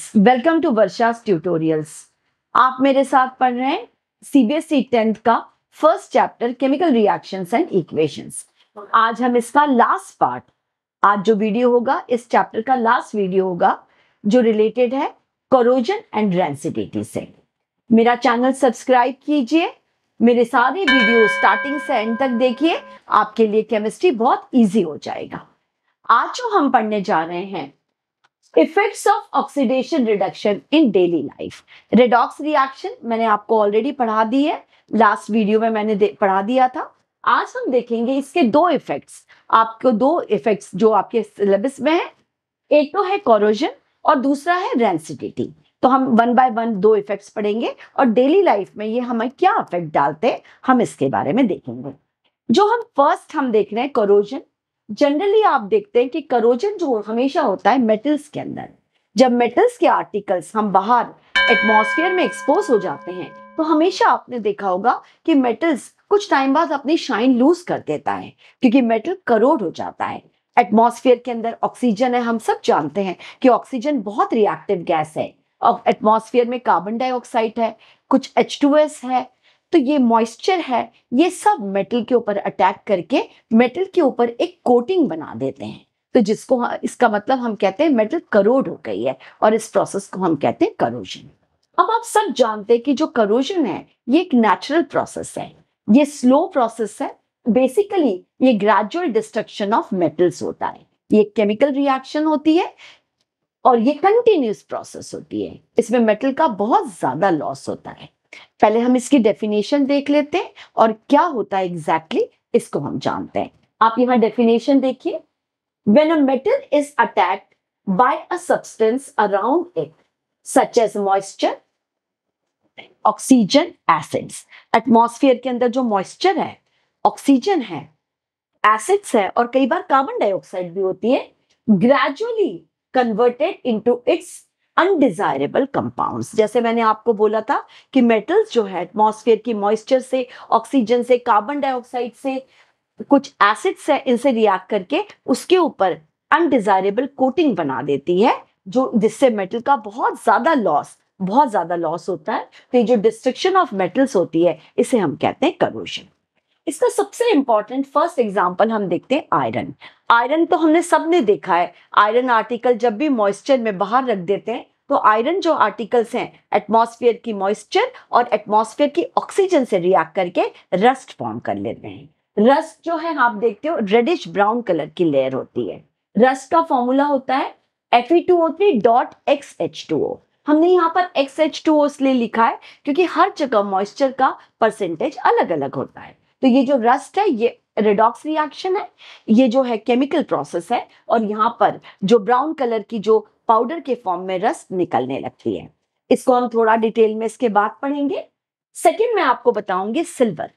friends welcome to Varsha tutorials आप मेरे साथ पढ़ रहे हैं सीबीएसई टेंथ e का first chapter chemical reactions and equations आज हम इसका लास्ट पार्ट आज जो वीडियो होगा इस चैप्टर का लास्ट वीडियो होगा जो रिलेटेड है करोजन एंड रेंसिडिटी से मेरा चैनल सब्सक्राइब कीजिए मेरे सारे वीडियो स्टार्टिंग से एंड तक देखिए आपके लिए केमिस्ट्री बहुत ईजी हो जाएगा आज जो हम पढ़ने जा रहे हैं effects of oxidation reduction in daily life redox reaction मैंने आपको ऑलरेडी पढ़ा दी है लास्ट वीडियो में मैंने पढ़ा दिया था आज हम देखेंगे इसके दो इफेक्ट्स आपको दो इफेक्ट्स जो आपके सिलेबस में है एक तो है कॉरोजन और दूसरा है रेंसिडिटी तो हम वन बाय वन दो इफेक्ट्स पढ़ेंगे और डेली लाइफ में ये हमें क्या इफेक्ट डालते हैं हम इसके बारे में देखेंगे जो हम फर्स्ट हम देख रहे हैं कॉरोजन जनरली आप देखते हैं कि करोजन जो हमेशा होता है मेटल्स के अंदर जब मेटल्स के आर्टिकल्स हम बाहर एटमोसफियर में एक्सपोज हो जाते हैं तो हमेशा आपने देखा होगा कि मेटल्स कुछ टाइम बाद अपनी शाइन लूज कर देता है क्योंकि मेटल करोड हो जाता है एटमोसफियर के अंदर ऑक्सीजन है हम सब जानते हैं कि ऑक्सीजन बहुत रिएक्टिव गैस है और एटमोसफियर में कार्बन डाइऑक्साइड है कुछ एच है तो ये मॉइस्चर है ये सब मेटल के ऊपर अटैक करके मेटल के ऊपर एक कोटिंग बना देते हैं तो जिसको इसका मतलब हम कहते हैं मेटल करोड हो गई है और इस प्रोसेस को हम कहते हैं करोजन अब आप सब जानते हैं कि जो करोजन है ये एक नेचुरल प्रोसेस है ये स्लो प्रोसेस है बेसिकली ये ग्रेजुअल डिस्ट्रक्शन ऑफ मेटल्स होता है ये केमिकल रिएक्शन होती है और ये कंटिन्यूस प्रोसेस होती है इसमें मेटल का बहुत ज्यादा लॉस होता है पहले हम इसकी डेफिनेशन देख लेते हैं और क्या होता है एग्जैक्टली exactly, इसको हम जानते हैं आप यहाँ डेफिनेशन देखिए when a metal is attack by a substance around it such as moisture oxygen acids atmosphere के अंदर जो मॉइस्चर है ऑक्सीजन है एसिड्स है और कई बार कार्बन डाइऑक्साइड भी होती है gradually converted into its undesirable compounds जैसे मैंने आपको बोला था कि मेटल्स जो है एटमोस्फेयर की मॉइस्चर से ऑक्सीजन से कार्बन डाइऑक्साइड से कुछ एसिड्स है इनसे रिएक्ट करके उसके ऊपर अनडिजायरेबल कोटिंग बना देती है जो जिससे मेटल का बहुत ज्यादा लॉस बहुत ज्यादा लॉस होता है तो ये जो डिस्ट्रिक्शन ऑफ मेटल्स होती है इसे हम कहते हैं करोशन इसका सबसे इंपॉर्टेंट फर्स्ट एग्जाम्पल हम देखते हैं आयरन आयरन तो हमने सबने देखा है आयरन आर्टिकल जब भी मॉइस्चर में बाहर रख देते हैं तो आयरन जो आर्टिकल्स हैं एटमॉस्फेयर की मॉइस्चर और एटमॉस्फेयर की ऑक्सीजन से रिएक्ट करके रस्ट फॉर्म कर लेते हैं रस्ट जो है आप देखते हो रेडिश ब्राउन कलर की लेयर होती है रस्ट का फॉर्मूला होता है Fe2O3 dot x H two O हमने यहाँ पर एक्स एच टू ओ इसलिए लिखा है क्योंकि हर जगह मॉइस्चर का परसेंटेज अलग अलग होता है तो ये जो रस्ट है ये रेडॉक्स रिएक्शन है ये जो है केमिकल प्रोसेस है और यहाँ पर जो ब्राउन कलर की जो पाउडर के फॉर्म में रस्ट निकलने लगती है इसको हम थोड़ा डिटेल में इसके बाद पढ़ेंगे सेकेंड में आपको बताऊंगी सिल्वर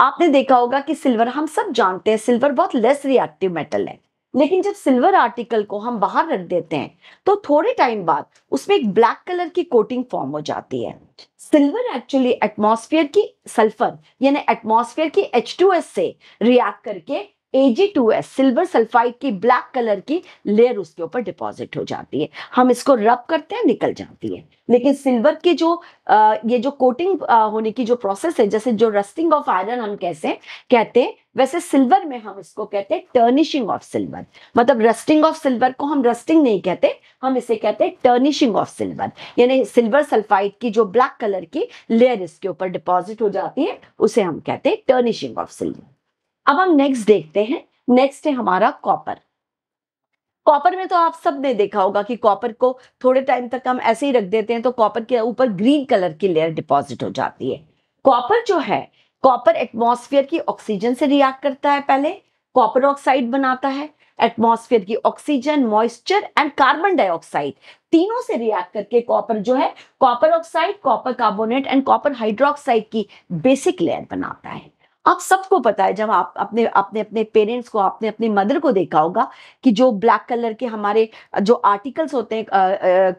आपने देखा होगा कि सिल्वर हम सब जानते हैं सिल्वर बहुत लेस रिएक्टिव मेटल है लेकिन जब सिल्वर आर्टिकल को हम बाहर रख देते हैं तो थोड़े टाइम बाद उसमें एक ब्लैक कलर की कोटिंग फॉर्म हो जाती है सिल्वर एक्चुअली एटमॉस्फेयर की सल्फर यानी एटमॉस्फेयर की एच से रिएक्ट करके एजी सिल्वर सल्फाइड की ब्लैक कलर की लेयर उसके ऊपर डिपॉजिट हो जाती है हम इसको रब करते हैं निकल जाती है लेकिन सिल्वर की जो आ, ये जो कोटिंग आ, होने की जो प्रोसेस है जैसे जो रस्टिंग ऑफ आयरन हम कैसे कहते हैं वैसे सिल्वर में हम इसको कहते हैं टर्निशिंग ऑफ सिल्वर मतलब रस्टिंग ऑफ सिल्वर को हम रस्टिंग नहीं कहते हम इसे कहते हैं टर्निशिंग ऑफ सिल्वर यानी सिल्वर सल्फाइड की जो ब्लैक कलर की लेयर इसके ऊपर डिपॉजिट हो जाती है उसे हम कहते हैं टर्निशिंग ऑफ सिल्वर अब हम नेक्स्ट देखते हैं नेक्स्ट है हमारा कॉपर कॉपर में तो आप सब ने देखा होगा कि कॉपर को थोड़े टाइम तक हम ऐसे ही रख देते हैं तो कॉपर के ऊपर ग्रीन कलर की लेयर डिपॉजिट हो जाती है कॉपर जो है कॉपर एटमॉस्फेयर की ऑक्सीजन से रिएक्ट करता है पहले कॉपर ऑक्साइड बनाता है एटमॉस्फेयर की oxygen moisture and carbon dioxide तीनों से रिएक्ट करके कॉपर जो है copper oxide copper carbonate and copper hydroxide की बेसिक लेयर बनाता है आप सबको पता है जब आप अपने अपने अपने पेरेंट्स को आपने अपने मदर को देखा होगा कि जो ब्लैक कलर के हमारे जो आर्टिकल्स होते हैं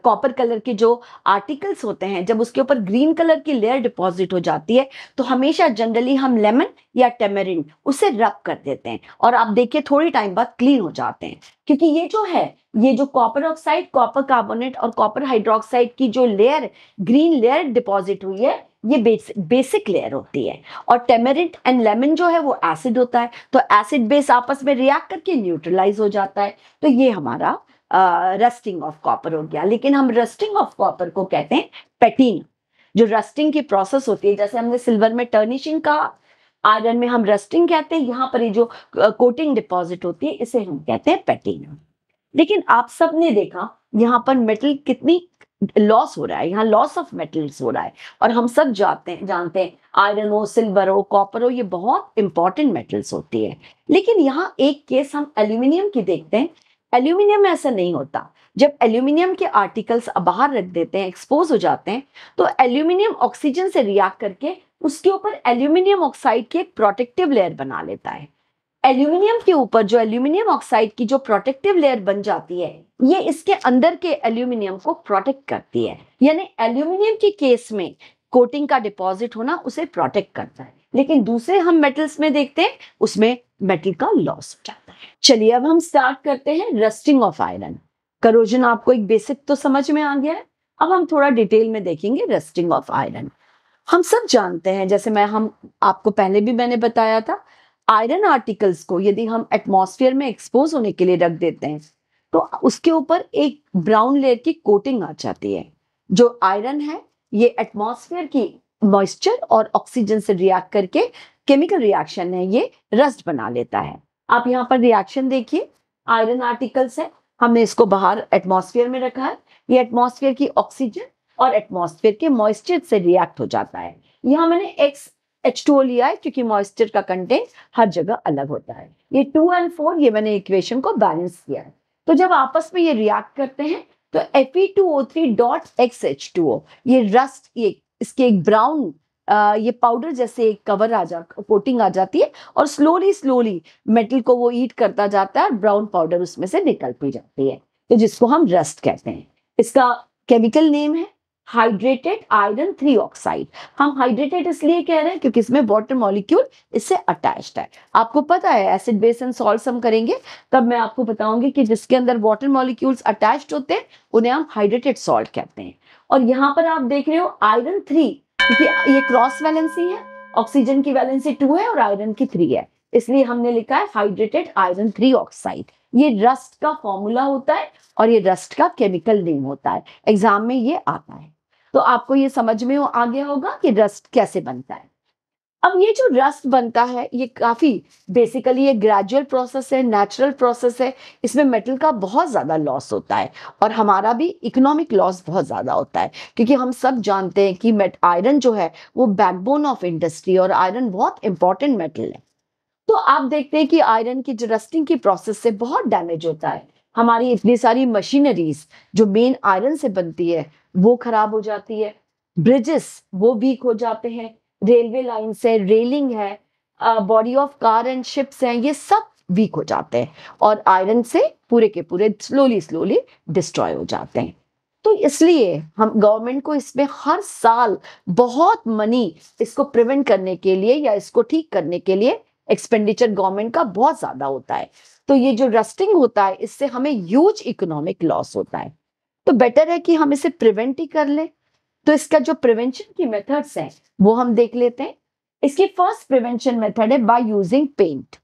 कॉपर कलर के जो आर्टिकल्स होते हैं जब उसके ऊपर ग्रीन कलर की लेयर डिपॉजिट हो जाती है तो हमेशा जनरली हम लेमन या टेमरिन उसे रब कर देते हैं और आप देखिए थोड़ी टाइम बाद क्लीन हो जाते हैं क्योंकि ये जो है ये जो कॉपर ऑक्साइड कॉपर कार्बोनेट और कॉपर हाइड्रोक्साइड की जो लेयर ग्रीन लेयर डिपॉजिट हुई है ये बेस, बेसिक लेयर होती है और टेमेरिट एंड लेमन जो है वो एसिड होता है तो एसिड बेस आपस में रिएक्ट करके न्यूट्रलाइज हो जाता है तो ये हमारा रस्टिंग ऑफ कॉपर हो गया लेकिन हम रस्टिंग ऑफ कॉपर को कहते हैं पेटीन जो रस्टिंग की प्रोसेस होती है जैसे हमने सिल्वर में टर्निशिंग का आयरन में हम रस्टिंग कहते हैं यहाँ पर ये जो कोटिंग डिपॉजिट होती है इसे हम कहते हैं पेटीना लेकिन आप सबने देखा यहाँ पर मेटल कितनी लॉस हो रहा है यहाँ लॉस ऑफ मेटल्स हो रहा है और हम सब जाते हैं जानते हैं आयरन हो सिल्वर हो कॉपर हो ये बहुत इंपॉर्टेंट मेटल्स होती है लेकिन यहाँ एक केस हम एल्यूमिनियम की देखते हैं एल्यूमिनियम में ऐसा नहीं होता जब एल्यूमिनियम के आर्टिकल्स बाहर रख देते हैं एक्सपोज हो जाते हैं तो एल्यूमिनियम ऑक्सीजन से रिएक्ट करके उसके ऊपर एल्यूमिनियम ऑक्साइड की एक प्रोटेक्टिव लेयर बना लेता है एल्यूमिनियम के ऊपर जो एल्यूमिनियम ऑक्साइड की जो प्रोटेक्टिव लेयर बन जाती है ये इसके अंदर के एल्यूमिनियम को प्रोटेक्ट करती है यानी एल्यूमिनियम के केस में कोटिंग का डिपॉजिट होना उसे प्रोटेक्ट करता है लेकिन दूसरे हम मेटल्स में देखते हैं उसमें मेटल का लॉस हो जाता है चलिए अब हम स्टार्ट करते हैं रस्टिंग ऑफ आयरन करोजन आपको एक बेसिक तो समझ में आ गया है अब हम थोड़ा डिटेल में देखेंगे रस्टिंग ऑफ आयरन हम सब जानते हैं जैसे मैं हम आपको पहले भी मैंने बताया था आयरन आर्टिकल्स को यदि हम एटमोसफियर में एक्सपोज होने के लिए रख देते हैं तो उसके ऊपर एक ब्राउन लेयर की कोटिंग आ जाती है जो आयरन है ये एटमोसफियर की मॉइस्चर और ऑक्सीजन से रिएक्ट करके केमिकल रिएक्शन है ये रस्ट बना लेता है आप यहाँ पर रिएक्शन देखिए आयरन आर्टिकल्स है हमने इसको बाहर एटमोसफियर में रखा है ये एटमोसफियर की ऑक्सीजन और एटमोसफियर के मॉइस्चर से रिएक्ट हो जाता है यहाँ मैंने एक्स एच टू क्योंकि मॉइस्चर का कंटेंट हर जगह अलग होता है ये टू एंड फोर ये मैंने इक्वेशन को बैलेंस किया है तो जब आपस में ये रिएक्ट करते हैं तो F E two O three dot x H two O ये रस्ट ये इसके एक ब्राउन ये पाउडर जैसे एक कवर आ जा कोटिंग आ जाती है और स्लोली स्लोली मेटल को वो ईट करता जाता है और ब्राउन पाउडर उसमें से निकलती जाती है तो जिसको हम रस्ट कहते हैं इसका केमिकल नेम है हाइड्रेटेड आयरन थ्री ऑक्साइड हम हाइड्रेटेड इसलिए कह रहे हैं क्योंकि इसमें वाटर मॉलिक्यूल इससे अटैच्ड है आपको पता है एसिड बेस एंड सॉल्ट हम करेंगे तब मैं आपको बताऊंगी कि जिसके अंदर वाटर मॉलिक्यूल्स अटैच्ड होते हैं उन्हें हम हाइड्रेटेड सॉल्ट कहते हैं और यहाँ पर आप देख रहे हो आयरन थ्री क्योंकि ये क्रॉस वैलेंसी है ऑक्सीजन की वैलेंसी टू है और आयरन की थ्री है इसलिए हमने लिखा है हाइड्रेटेड आयरन थ्री ऑक्साइड ये रस्ट का फॉर्मूला होता है और ये रस्ट का केमिकल नेम होता है एग्जाम में ये आता है तो आपको ये समझ में आ गया होगा कि रस्ट कैसे बनता है अब ये जो रस्ट बनता है ये काफ़ी बेसिकली ये ग्रेजुअल प्रोसेस है नेचुरल प्रोसेस है इसमें मेटल का बहुत ज़्यादा लॉस होता है और हमारा भी इकोनॉमिक लॉस बहुत ज़्यादा होता है क्योंकि हम सब जानते हैं कि मेट आयरन जो है वो बैकबोन ऑफ इंडस्ट्री और आयरन बहुत इंपॉर्टेंट मेटल है तो आप देखते हैं कि आयरन की जो रस्टिंग की प्रोसेस से बहुत डैमेज होता है हमारी इतनी सारी मशीनरीज जो मेन आयरन से बनती है वो खराब हो जाती है ब्रिजेस वो वीक हो जाते हैं रेलवे लाइन्स है रेलिंग है body of car and ships हैं ये सब वीक हो जाते हैं और आयरन से पूरे के पूरे स्लोली स्लोली डिस्ट्रॉय हो जाते हैं तो इसलिए हम गवर्नमेंट को इसमें हर साल बहुत मनी इसको प्रिवेंट करने के लिए या इसको ठीक करने के लिए एक्सपेंडिचर गवर्नमेंट का बहुत ज्यादा होता है तो ये जो रस्टिंग होता है इससे हमें ह्यूज इकोनॉमिक लॉस होता है तो बेटर है कि हम इसे प्रिवेंट ही कर लें तो इसका जो प्रिवेंशन की मेथड्स हैं वो हम देख लेते हैं इसकी फर्स्ट प्रिवेंशन मेथड है बाय यूजिंग पेंट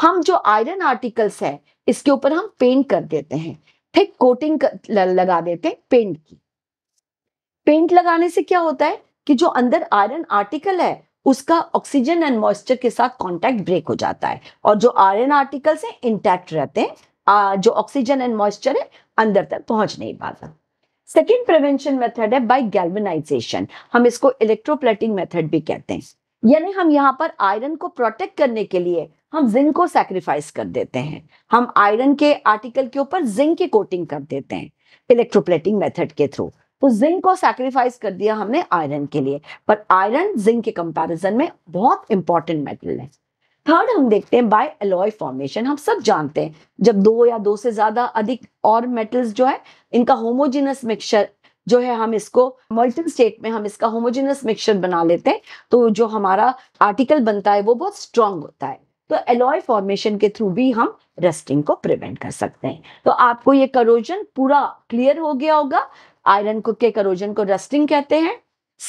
हम जो आयरन आर्टिकल्स है इसके ऊपर हम पेंट कर देते हैं ठीक कोटिंग लगा देते हैं पेंट की पेंट लगाने से क्या होता है कि जो अंदर आयरन आर्टिकल है उसका ऑक्सीजन एंड मॉइस्चर के साथ कांटेक्ट ब्रेक हो जाता है और जो आयरन आर्टिकल्स हैं इंटैक्ट रहते हैं आ, जो ऑक्सीजन एंड मॉइस्चर है अंदर तक पहुंच नहीं पाता सेकेंड प्रिवेंशन मेथड है बाय गैल्वेनाइजेशन हम इसको इलेक्ट्रोप्लेटिंग मेथड भी कहते हैं यानी हम यहाँ पर आयरन को प्रोटेक्ट करने के लिए हम जिंक को सैक्रिफाइस कर देते हैं हम आयरन के आर्टिकल के ऊपर जिंक की कोटिंग कर देते हैं इलेक्ट्रोप्लेटिंग मेथड के थ्रू तो जिंक को सैक्रिफाइस कर दिया हमने आयरन के लिए पर आयरन जिंक के कंपैरिजन में बहुत इंपॉर्टेंट मेटल है थर्ड हम देखते हैं बाय अलॉय फॉर्मेशन हम सब जानते हैं जब दो या दो से ज्यादा अधिक और मेटल्स जो है इनका होमोजिनस मिक्सचर जो है हम इसको मल्टन स्टेट में हम इसका होमोजिनस मिक्सचर बना लेते हैं तो जो हमारा आर्टिकल बनता है वो बहुत स्ट्रांग होता है तो एलॉय फॉर्मेशन के थ्रू भी हम रस्टिंग को प्रिवेंट कर सकते हैं तो आपको ये करोजन पूरा क्लियर हो गया होगा आयरन को के करोजन को रस्टिंग कहते हैं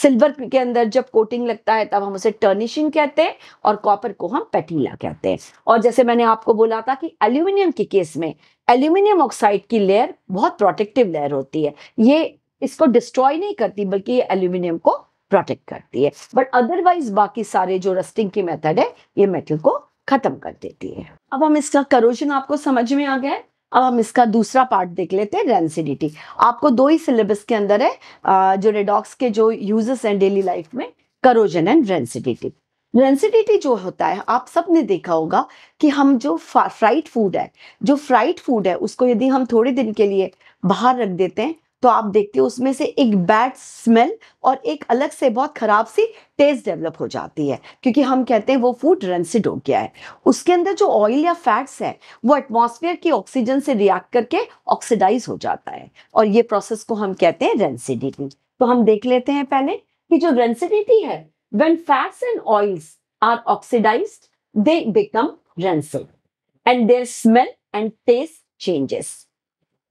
सिल्वर के अंदर जब कोटिंग लगता है तब हम उसे टर्निशिंग कहते हैं और कॉपर को हम पेटीला कहते हैं और जैसे मैंने आपको बोला था कि एल्यूमिनियम के केस में एल्यूमिनियम ऑक्साइड की लेयर बहुत प्रोटेक्टिव लेयर होती है ये इसको डिस्ट्रॉय नहीं करती बल्कि ये एल्यूमिनियम को प्रोटेक्ट करती है बट अदरवाइज बाकी सारे जो रस्टिंग की मेथड है ये मेटल को खत्म कर देती है अब हम इसका करोजन आपको समझ में आ गया है अब हम इसका दूसरा पार्ट देख लेते हैं रेंसिडिटी आपको दो ही सिलेबस के अंदर है जो रेडॉक्स के जो यूजेस हैं डेली लाइफ में करोजन एंड रेंसिडिटी रेंसिडिटी जो होता है आप सब ने देखा होगा कि हम जो फ्राइड फूड है जो फ्राइड फूड है उसको यदि हम थोड़े दिन के लिए बाहर रख देते हैं तो आप देखते हो उसमें से एक बैड स्मेल और एक अलग से बहुत ख़राब सी टेस्ट डेवलप हो जाती है क्योंकि हम कहते हैं वो फूड रेंसिड हो गया है उसके अंदर जो ऑयल या फैट्स है वो एटमोसफियर की ऑक्सीजन से रिएक्ट करके ऑक्सीडाइज हो जाता है और ये प्रोसेस को हम कहते हैं रेंसिडिटी तो हम देख लेते हैं पहले कि जो रेंसिडिटी है when fats and oils are oxidise they become rancid and their smell and taste changes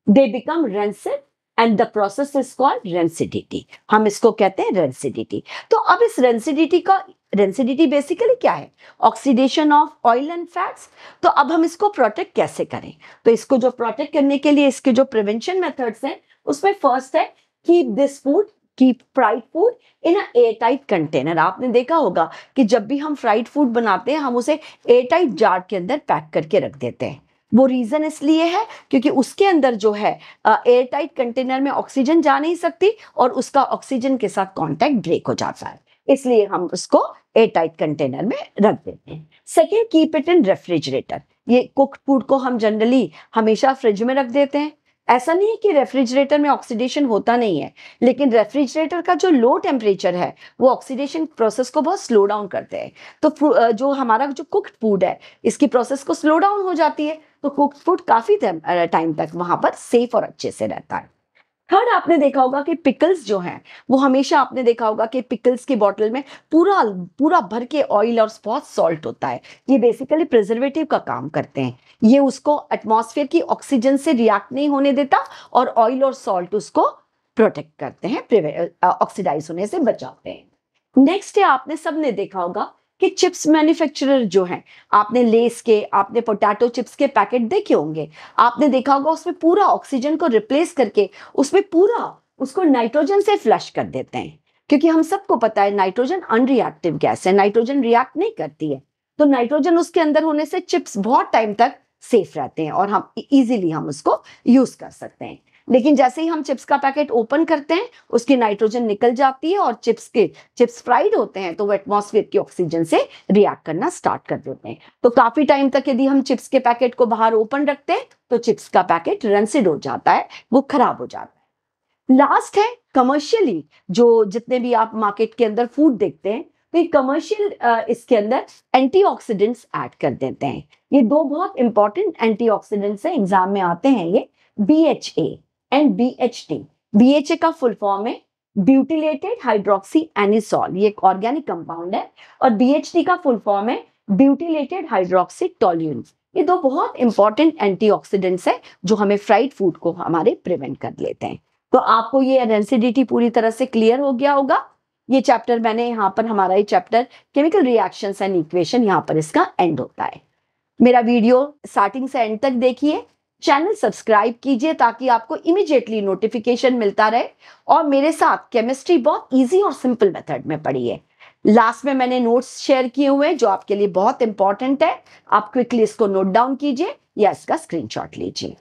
they become rancid and the process is called rancidity हम इसको कहते हैं रेंसिडिटी तो अब इस रेंसिडिटी का रेंसिडिटी बेसिकली क्या है oxidation of oil and fats तो अब हम इसको प्रोटेक्ट कैसे करें तो इसको जो प्रोटेक्ट करने के लिए इसके जो प्रिवेंशन मेथड्स हैं उसमें फर्स्ट है keep this food keep fried food in a air tight container आपने देखा होगा कि जब भी हम फ्राइड फूड बनाते हैं हम उसे एयर टाइट जार के अंदर पैक करके रख देते हैं वो रीज़न इसलिए है क्योंकि उसके अंदर जो है एयर टाइट कंटेनर में ऑक्सीजन जा नहीं सकती और उसका ऑक्सीजन के साथ कॉन्टेक्ट ब्रेक हो जाता है इसलिए हम उसको एयर टाइट कंटेनर में रख देते हैं second keep it in refrigerator ये कुक फूड को हम जनरली हमेशा फ्रिज में रख देते हैं ऐसा नहीं है कि रेफ्रिजरेटर में ऑक्सीडेशन होता नहीं है लेकिन रेफ्रिजरेटर का जो लो टेम्परेचर है वो ऑक्सीडेशन प्रोसेस को बहुत स्लो डाउन करते हैं तो जो हमारा जो कुक्ड फूड है इसकी प्रोसेस को स्लो डाउन हो जाती है तो कुक फूड काफ़ी टाइम तक वहां पर सेफ और अच्छे से रहता है थर्ड आपने देखा होगा कि पिकल्स जो हैं वो हमेशा आपने देखा होगा कि पिकल्स की बॉटल में पूरा पूरा भर के ऑयल और बहुत सॉल्ट होता है ये बेसिकली प्रिजर्वेटिव का काम करते हैं ये उसको एटमॉस्फेयर की ऑक्सीजन से रिएक्ट नहीं होने देता और ऑयल और सॉल्ट उसको प्रोटेक्ट करते हैं ऑक्सीडाइज होने से बचाते हैं नेक्स्ट है आपने सबने देखा होगा कि चिप्स मैन्युफैक्चरर जो हैं आपने लेस के आपने पोटैटो चिप्स के पैकेट देखे होंगे आपने देखा होगा उसमें पूरा ऑक्सीजन को रिप्लेस करके उसमें पूरा उसको नाइट्रोजन से फ्लश कर देते हैं क्योंकि हम सबको पता है नाइट्रोजन अनरिएक्टिव गैस है नाइट्रोजन रिएक्ट नहीं करती है तो नाइट्रोजन उसके अंदर होने से चिप्स बहुत टाइम तक सेफ रहते हैं और हम इजीली हम उसको यूज कर सकते हैं लेकिन जैसे ही हम चिप्स का पैकेट ओपन करते हैं उसकी नाइट्रोजन निकल जाती है और चिप्स के चिप्स फ्राइड होते हैं तो वो एटमोसफियर की ऑक्सीजन से रिएक्ट करना स्टार्ट कर देते हैं तो काफी टाइम तक यदि हम चिप्स के पैकेट को बाहर ओपन रखते हैं तो चिप्स का पैकेट रनसिड हो जाता है वो खराब हो जाता है लास्ट है कमर्शियली जो जितने भी आप मार्केट के अंदर फूड देखते हैं तो ये कमर्शियल इसके अंदर एंटीऑक्सीडेंट्स ऐड कर देते हैं ये दो बहुत इंपॉर्टेंट एंटीऑक्सीडेंट्स ऑक्सीडेंट्स एग्जाम में आते हैं ये B H A and B H T B H A का फुल फॉर्म है ब्यूटिलेटेड हाइड्रोक्सी एनिसॉल ये एक ऑर्गेनिक कंपाउंड है और बी एच टी का फुल फॉर्म है ब्यूटिलेटेड हाइड्रोक्सी टोल्यून ये दो बहुत इंपॉर्टेंट एंटीऑक्सीडेंट्स है जो हमें फ्राइड फूड को हमारे प्रिवेंट कर लेते हैं तो आपको ये एनसीडिटी पूरी तरह से क्लियर हो गया होगा ये चैप्टर मैंने यहाँ पर हमारा ये chapter chemical reactions and equation यहाँ पर इसका एंड होता है मेरा वीडियो स्टार्टिंग से एंड तक देखिए चैनल सब्सक्राइब कीजिए ताकि आपको इमिजिएटली नोटिफिकेशन मिलता रहे और मेरे साथ केमिस्ट्री बहुत ईजी और सिंपल मेथड में पढ़िए लास्ट में मैंने नोट्स शेयर किए हुए हैं जो आपके लिए बहुत इंपॉर्टेंट है आप क्विकली इसको नोट डाउन कीजिए या इसका स्क्रीनशॉट लीजिए